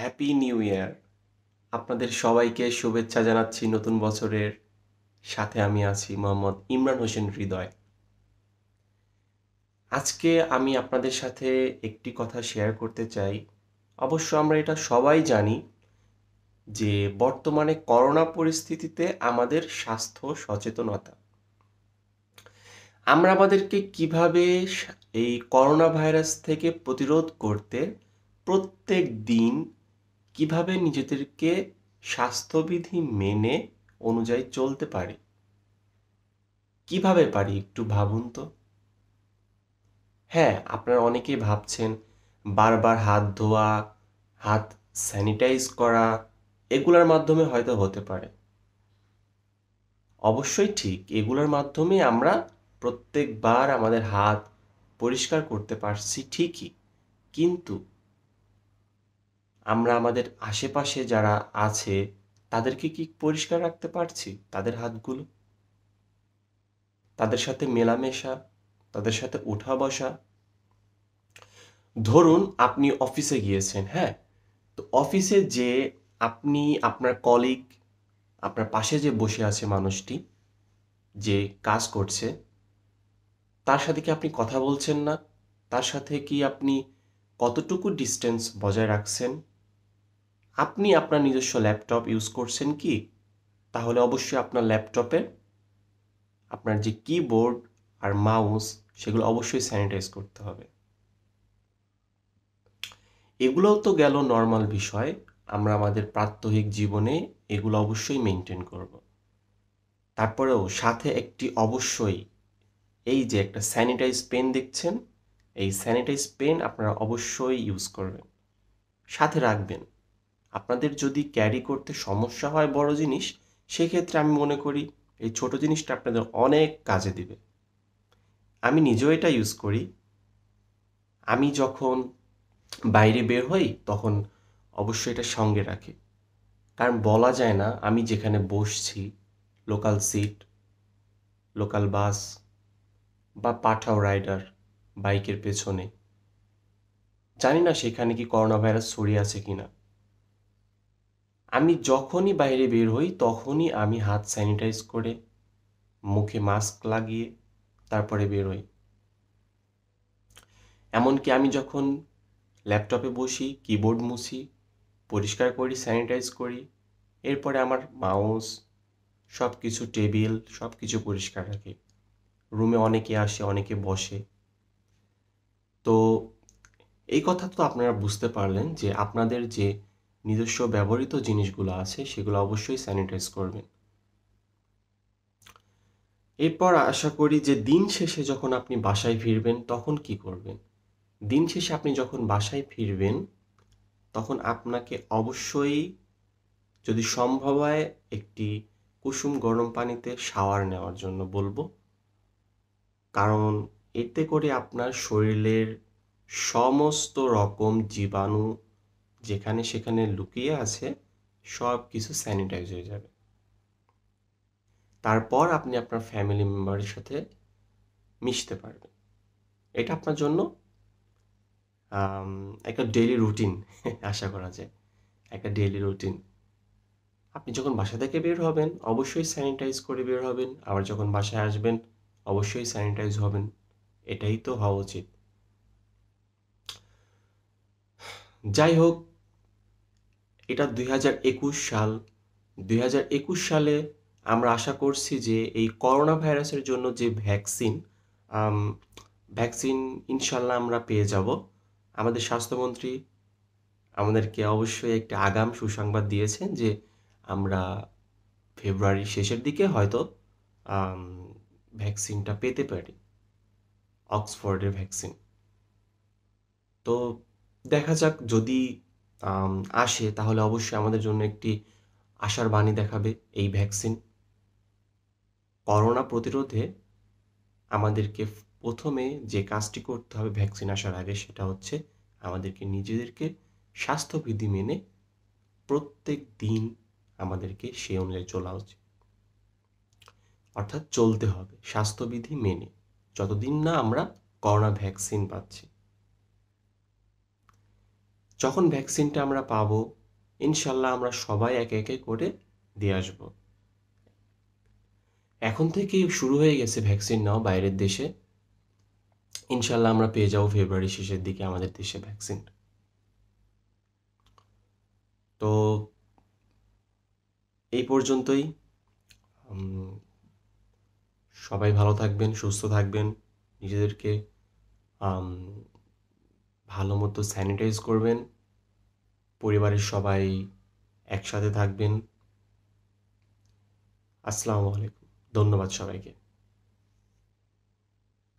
happy new year আপনাদের সবাইকে শুভেচ্ছা জানাচ্ছি নতুন বছরের সাথে আমি আছি মোহাম্মদ ইমরান হোসেন হৃদয় আজকে আমি আপনাদের সাথে একটি কথা শেয়ার করতে চাই অবশ্য আমরা এটা সবাই জানি যে বর্তমানে করোনা পরিস্থিতিতে আমাদের স্বাস্থ্য সচেতনতা আমরা আমাদেরকে কিভাবে এই করোনা ভাইরাস থেকে প্রতিরোধ করতে প্রত্যেক দিন কিভাবে নিজেদেরকে স্বাস্থ্যবিধি মেনে অনুযায়ী চলতে পারি কিভাবে পারি একটু ভাবুন তো হ্যাঁ আপনারা অনেকেই ভাবছেন বারবার হাত ধোয়া হাত স্যানিটাইজ করা এগুলোর মাধ্যমে হয়তো হতে পারে অবশ্যই ঠিক এগুলোর মাধ্যমে আমরা প্রত্যেকবার আমাদের হাত পরিষ্কার করতে পারছি ঠিকই কিন্তু আমরা আমাদের আশেপাশে যারা আছে তাদেরকে কি পরিষ্কার রাখতে পারছি তাদের হাতগুলো তাদের সাথে মেলামেশা তাদের সাথে ওঠা বসা ধরুন আপনি অফিসে গিয়েছেন হ্যাঁ তো অফিসে যে আপনি আপনার কলিগ আপনার পাশে যে বসে আছে মানুষটি যে কাজ করছে তার সাথে কি আপনি কথা বলছেন না তার সাথে কি আপনি কতটুকু ডিস্টেন্স বজায় রাখছেন আপনি আপনার নিজস্ব ল্যাপটপ ইউজ করছেন কি তাহলে অবশ্যই আপনার ল্যাপটপে আপনার যে কিবোর্ড আর মাউস সেগুলো অবশ্যই স্যানিটাইজ করতে হবে এগুলোও তো গেল নর্মাল বিষয় আমরা আমাদের প্রাত্যহিক জীবনে এগুলো অবশ্যই মেনটেন করব তারপরেও সাথে একটি অবশ্যই এই যে একটা স্যানিটাইজ পেন দেখছেন এই স্যানিটাইজ পেন আপনারা অবশ্যই ইউজ করবেন সাথে রাখবেন আপনাদের যদি ক্যারি করতে সমস্যা হয় বড় জিনিস সেক্ষেত্রে আমি মনে করি এই ছোট জিনিসটা আপনাদের অনেক কাজে দিবে আমি নিজেও এটা ইউজ করি আমি যখন বাইরে বের হই তখন অবশ্যই এটা সঙ্গে রাখি কারণ বলা যায় না আমি যেখানে বসছি লোকাল সিট লোকাল বাস বা পাঠাও রাইডার বাইকের পেছনে জানি না সেখানে কি করোনা ভাইরাস ছড়িয়ে আছে কি না আমি যখনই বাইরে বের হই তখনই আমি হাত স্যানিটাইজ করে মুখে মাস্ক লাগিয়ে তারপরে বের হই এমনকি আমি যখন ল্যাপটপে বসি কিবোর্ড মুছি পরিষ্কার করি স্যানিটাইজ করি এরপরে আমার মাউস সব কিছু টেবিল সব কিছু পরিষ্কার রাখি রুমে অনেকে আসে অনেকে বসে তো এই কথা তো আপনারা বুঝতে পারলেন যে আপনাদের যে নিজস্ব ব্যবহৃত জিনিসগুলো আছে সেগুলো অবশ্যই স্যানিটাইজ করবেন এরপর আশা করি যে দিন শেষে যখন আপনি বাসায় ফিরবেন তখন কি করবেন দিন শেষে আপনি যখন বাসায় ফিরবেন তখন আপনাকে অবশ্যই যদি সম্ভব হয় একটি কুসুম গরম পানিতে শাওয়ার নেওয়ার জন্য বলবো কারণ এতে করে আপনার শরীরের সমস্ত রকম জীবাণু যেখানে সেখানে লুকিয়ে আছে সব কিছু স্যানিটাইজ হয়ে যাবে তারপর আপনি আপনার ফ্যামিলি মেম্বারের সাথে মিশতে পারবেন এটা আপনার জন্য একটা ডেলি রুটিন আশা করা যায় একটা ডেলি রুটিন আপনি যখন বাসা থেকে বের হবেন অবশ্যই স্যানিটাইজ করে বের হবেন আবার যখন বাসায় আসবেন অবশ্যই স্যানিটাইজ হবেন এটাই তো হওয়া উচিত যাই হোক এটা দুই সাল দুই সালে আমরা আশা করছি যে এই করোনা ভাইরাসের জন্য যে ভ্যাকসিন ভ্যাকসিন ইনশাল্লাহ আমরা পেয়ে যাব আমাদের স্বাস্থ্যমন্ত্রী আমাদেরকে অবশ্যই একটি আগাম সুসংবাদ দিয়েছেন যে আমরা ফেব্রুয়ারির শেষের দিকে হয়তো ভ্যাকসিনটা পেতে পারি অক্সফোর্ডের ভ্যাকসিন তো দেখা যাক যদি আসে তাহলে অবশ্যই আমাদের জন্য একটি আশার বাণী দেখাবে এই ভ্যাকসিন করোনা প্রতিরোধে আমাদেরকে প্রথমে যে কাজটি করতে হবে ভ্যাকসিন আসার আগে সেটা হচ্ছে আমাদেরকে নিজেদেরকে স্বাস্থ্যবিধি মেনে প্রত্যেক দিন আমাদেরকে সে অনুযায়ী চলা উচিত অর্থাৎ চলতে হবে স্বাস্থ্যবিধি মেনে যতদিন না আমরা করোনা ভ্যাকসিন পাচ্ছি যখন ভ্যাকসিনটা আমরা পাবো ইনশাল্লাহ আমরা সবাই একে একে করে দিয়ে আসবো এখন থেকে শুরু হয়ে গেছে ভ্যাকসিন নেওয়া বাইরের দেশে ইনশাল্লাহ আমরা পেয়ে যাবো ফেব্রুয়ারি শেষের দিকে আমাদের দেশে ভ্যাকসিন তো এই পর্যন্তই সবাই ভালো থাকবেন সুস্থ থাকবেন নিজেদেরকে ভালো মতো স্যানিটাইজ করবেন পরিবারের সবাই একসাথে থাকবেন আসসালামু আলাইকুম ধন্যবাদ সবাইকে